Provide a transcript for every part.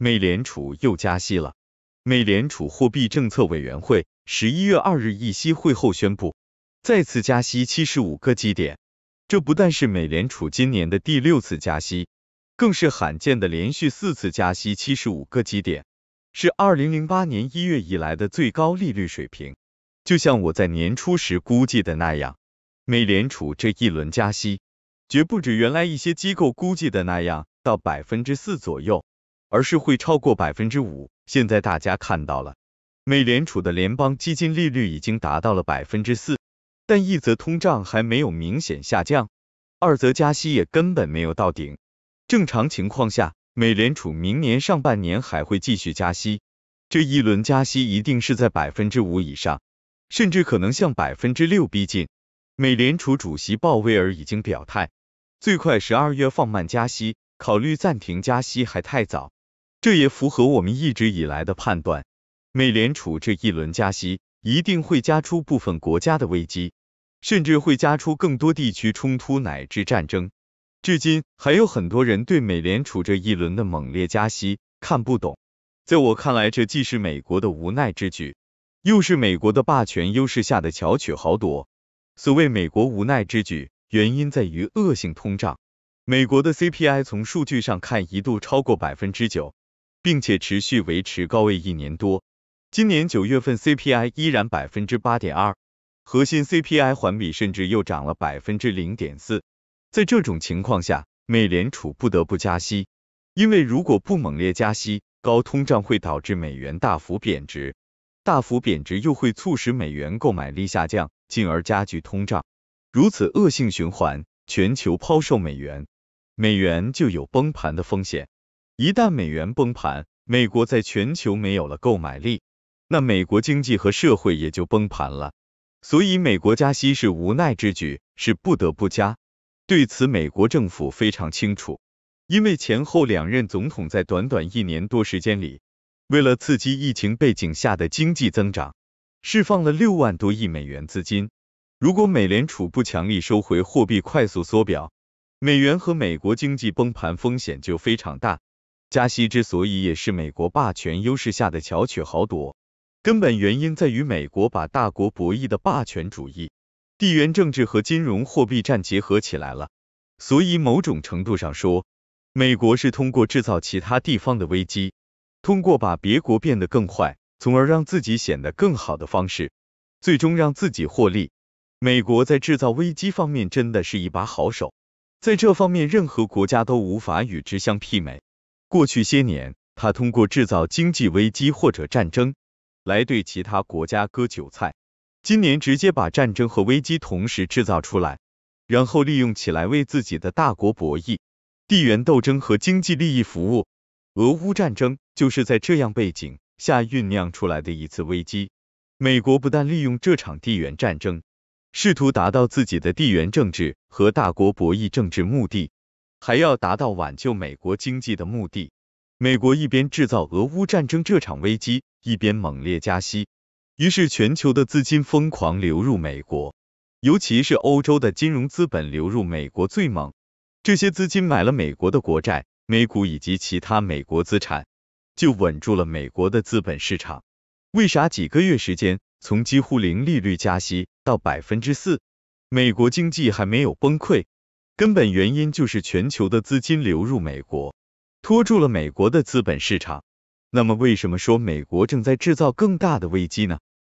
美联储又加息了。美联储货币政策委员会十一月二日议息会后宣布，再次加息七十五个基点。这不但是美联储今年的第六次加息，更是罕见的连续四次加息七十五个基点，是二零零八年一月以来的最高利率水平。就像我在年初时估计的那样，美联储这一轮加息绝不止原来一些机构估计的那样到百分之四左右。而是会超过百分之五。现在大家看到了，美联储的联邦基金利率已经达到了百分之四，但一则通胀还没有明显下降，二则加息也根本没有到顶。正常情况下，美联储明年上半年还会继续加息，这一轮加息一定是在百分之五以上，甚至可能向百分之六逼近。美联储主席鲍威尔已经表态，最快十二月放慢加息，考虑暂停加息还太早。这也符合我们一直以来的判断，美联储这一轮加息一定会加出部分国家的危机，甚至会加出更多地区冲突乃至战争。至今还有很多人对美联储这一轮的猛烈加息看不懂。在我看来，这既是美国的无奈之举，又是美国的霸权优势下的巧取豪夺。所谓美国无奈之举，原因在于恶性通胀，美国的 CPI 从数据上看一度超过百分之九。并且持续维持高位一年多，今年九月份 CPI 依然百分之八点二，核心 CPI 环比甚至又涨了百分之零点四。在这种情况下，美联储不得不加息，因为如果不猛烈加息，高通胀会导致美元大幅贬值，大幅贬值又会促使美元购买力下降，进而加剧通胀。如此恶性循环，全球抛售美元，美元就有崩盘的风险。一旦美元崩盘，美国在全球没有了购买力，那美国经济和社会也就崩盘了。所以，美国加息是无奈之举，是不得不加。对此，美国政府非常清楚，因为前后两任总统在短短一年多时间里，为了刺激疫情背景下的经济增长，释放了六万多亿美元资金。如果美联储不强力收回货币，快速缩表，美元和美国经济崩盘风险就非常大。加息之所以也是美国霸权优势下的巧取豪夺，根本原因在于美国把大国博弈的霸权主义、地缘政治和金融货币战结合起来了。所以某种程度上说，美国是通过制造其他地方的危机，通过把别国变得更坏，从而让自己显得更好的方式，最终让自己获利。美国在制造危机方面真的是一把好手，在这方面任何国家都无法与之相媲美。过去些年，他通过制造经济危机或者战争来对其他国家割韭菜。今年直接把战争和危机同时制造出来，然后利用起来为自己的大国博弈、地缘斗争和经济利益服务。俄乌战争就是在这样背景下酝酿出来的一次危机。美国不但利用这场地缘战争，试图达到自己的地缘政治和大国博弈政治目的。还要达到挽救美国经济的目的。美国一边制造俄乌战争这场危机，一边猛烈加息，于是全球的资金疯狂流入美国，尤其是欧洲的金融资本流入美国最猛。这些资金买了美国的国债、美股以及其他美国资产，就稳住了美国的资本市场。为啥几个月时间，从几乎零利率加息到百分之四，美国经济还没有崩溃？根本原因就是全球的资金流入美国，拖住了美国的资本市场。那么，为什么说美国正在制造更大的危机呢？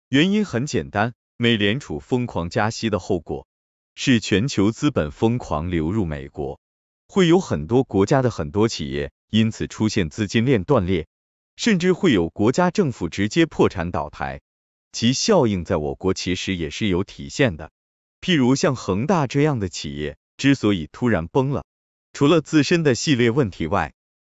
原因很简单，美联储疯狂加息的后果是全球资本疯狂流入美国，会有很多国家的很多企业因此出现资金链断裂，甚至会有国家政府直接破产倒台。其效应在我国其实也是有体现的，譬如像恒大这样的企业。之所以突然崩了，除了自身的系列问题外，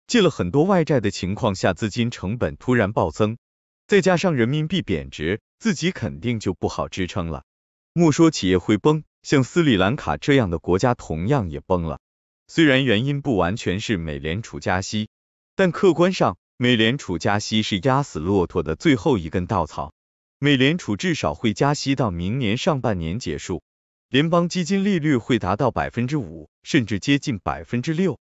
借了很多外债的情况下，资金成本突然暴增，再加上人民币贬值，自己肯定就不好支撑了。莫说企业会崩，像斯里兰卡这样的国家同样也崩了。虽然原因不完全是美联储加息，但客观上，美联储加息是压死骆驼的最后一根稻草。美联储至少会加息到明年上半年结束。联邦基金利率会达到百分之五，甚至接近百分之六，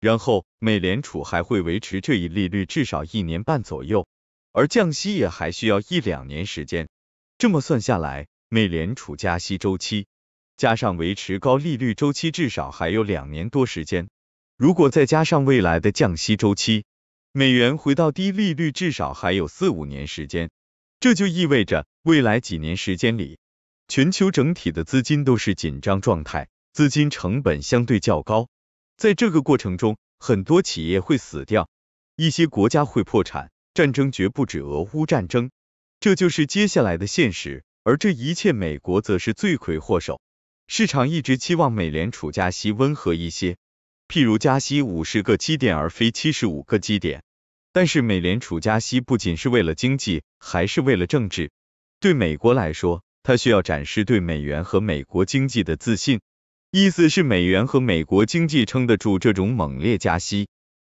然后美联储还会维持这一利率至少一年半左右，而降息也还需要一两年时间。这么算下来，美联储加息周期加上维持高利率周期至少还有两年多时间，如果再加上未来的降息周期，美元回到低利率至少还有四五年时间。这就意味着未来几年时间里。全球整体的资金都是紧张状态，资金成本相对较高。在这个过程中，很多企业会死掉，一些国家会破产，战争绝不止俄乌战争，这就是接下来的现实。而这一切，美国则是罪魁祸首。市场一直期望美联储加息温和一些，譬如加息五十个基点而非七十五个基点。但是，美联储加息不仅是为了经济，还是为了政治。对美国来说，他需要展示对美元和美国经济的自信，意思是美元和美国经济撑得住这种猛烈加息。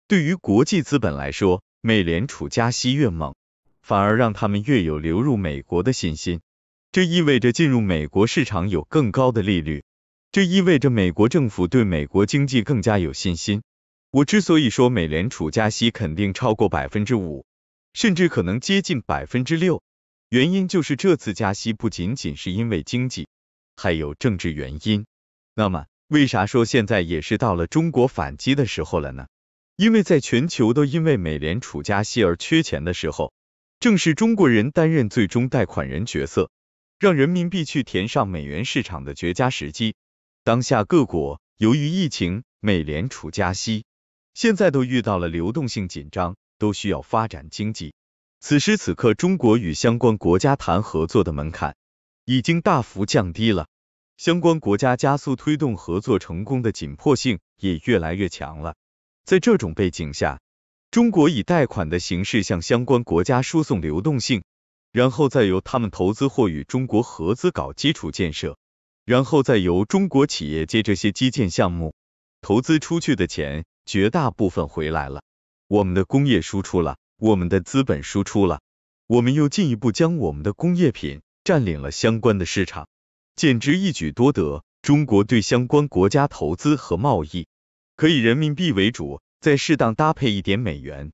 对于国际资本来说，美联储加息越猛，反而让他们越有流入美国的信心。这意味着进入美国市场有更高的利率，这意味着美国政府对美国经济更加有信心。我之所以说美联储加息肯定超过百分之五，甚至可能接近百分之六。原因就是这次加息不仅仅是因为经济，还有政治原因。那么，为啥说现在也是到了中国反击的时候了呢？因为在全球都因为美联储加息而缺钱的时候，正是中国人担任最终贷款人角色，让人民币去填上美元市场的绝佳时机。当下各国由于疫情、美联储加息，现在都遇到了流动性紧张，都需要发展经济。此时此刻，中国与相关国家谈合作的门槛已经大幅降低了，相关国家加速推动合作成功的紧迫性也越来越强了。在这种背景下，中国以贷款的形式向相关国家输送流动性，然后再由他们投资或与中国合资搞基础建设，然后再由中国企业借这些基建项目投资出去的钱，绝大部分回来了，我们的工业输出了。我们的资本输出了，我们又进一步将我们的工业品占领了相关的市场，简直一举多得。中国对相关国家投资和贸易，可以人民币为主，再适当搭配一点美元，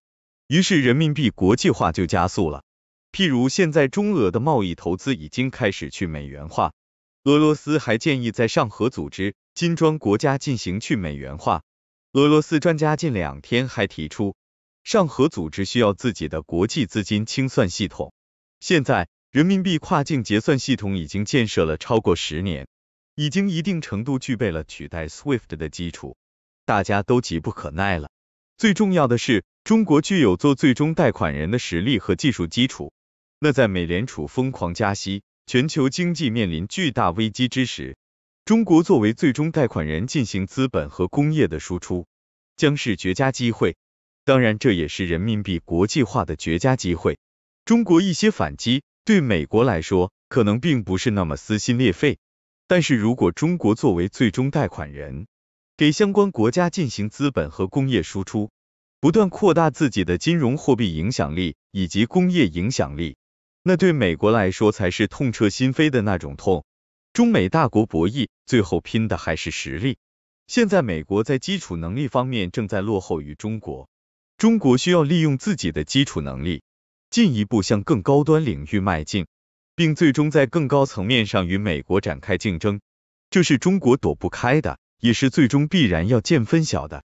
于是人民币国际化就加速了。譬如现在中俄的贸易投资已经开始去美元化，俄罗斯还建议在上合组织金砖国家进行去美元化。俄罗斯专家近两天还提出。上合组织需要自己的国际资金清算系统。现在，人民币跨境结算系统已经建设了超过十年，已经一定程度具备了取代 SWIFT 的基础。大家都急不可耐了。最重要的是，中国具有做最终贷款人的实力和技术基础。那在美联储疯狂加息、全球经济面临巨大危机之时，中国作为最终贷款人进行资本和工业的输出，将是绝佳机会。当然，这也是人民币国际化的绝佳机会。中国一些反击对美国来说可能并不是那么撕心裂肺，但是如果中国作为最终贷款人，给相关国家进行资本和工业输出，不断扩大自己的金融货币影响力以及工业影响力，那对美国来说才是痛彻心扉的那种痛。中美大国博弈最后拼的还是实力，现在美国在基础能力方面正在落后于中国。中国需要利用自己的基础能力，进一步向更高端领域迈进，并最终在更高层面上与美国展开竞争。这是中国躲不开的，也是最终必然要见分晓的。